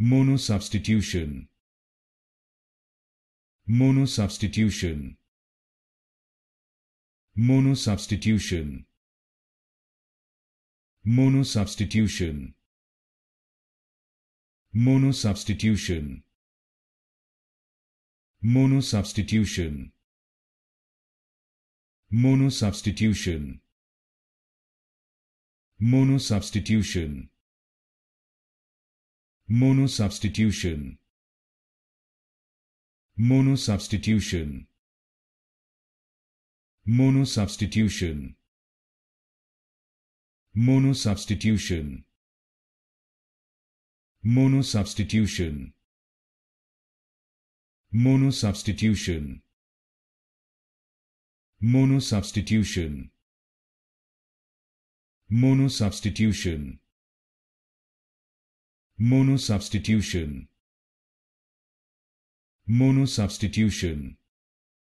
monosubstitution monosubstitution monosubstitution monosubstitution monosubstitution monosubstitution monosubstitution monosubstitution Mono Mono Mono substitution. substitution. substitution. Mono substitution. Mono substitution. Mono substitution. Mono substitution. Mono substitution. Mono substitution.